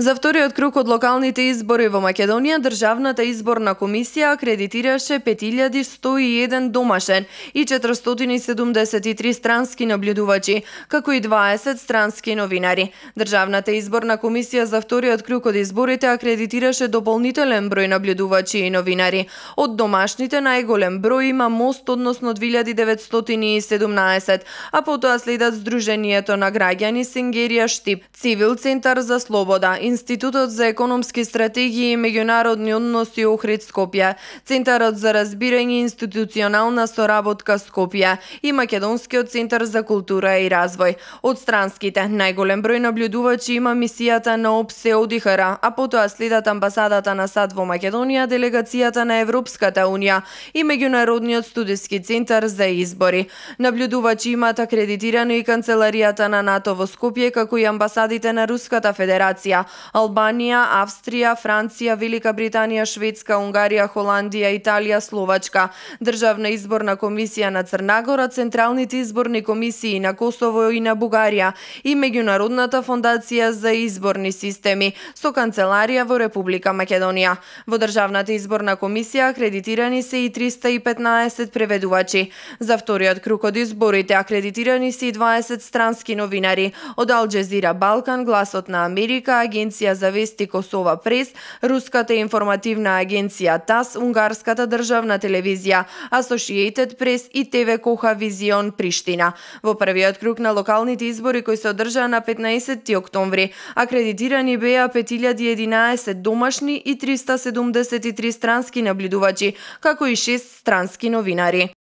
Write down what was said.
За вториот круг од локалните избори во Македонија, Државната изборна комисија акредитираше 5101 домашен и 473 странски наблюдувачи, како и 20 странски новинари. Државната изборна комисија за вториот круг од изборите акредитираше дополнителен број наблюдувачи и новинари. Од домашните најголем број има Мост, односно 2917, а потоа следат Сдруженијето на граѓани Сингерија Штип, Цивил центар за слобода и Институтот за економски стратегии и меѓународни односи Охрид Скопје, Центарот за разбирање и институционална соработка Скопје и Македонскиот центар за култура и развој. Од странските најголем број наблюдувачи има мисијата на ОПСЕ Одихара, а потоа следат амбасадата на САД во Македонија, делегацијата на Европската унија и меѓународниот студиски центар за избори. Наблюдувачи имаат акредитирано и канцеларијата на НАТО во Скопје како и амбасадите на Руската Федерација, Албанија, Австрија, Франција, Велика Британија, Шведска, Унгарија, Холандија, Италија, Словачка. Државна изборна комисија на Црнагора, централните изборни комисии на Косово и на Бугарија и меѓународната фондација за изборни системи со канцеларија во Република Македонија. Во државната изборна комисија акредитирани се и 315 преведувачи. За вториот круг од изборите акредитирани се и 20 странски новинари од Алджезира Балкан, Гласот на Америка, Агенција агенција за вести Косова Прес, Руската информативна агенција ТАС, Унгарската државна телевизија, Асошиетед Прес и ТВ Коха Визион Приштина. Во првиот круг на локалните избори кои се одржаа на 15 октомври, акредитирани беа 5011 домашни и 373 странски наблюдувачи, како и 6 странски новинари.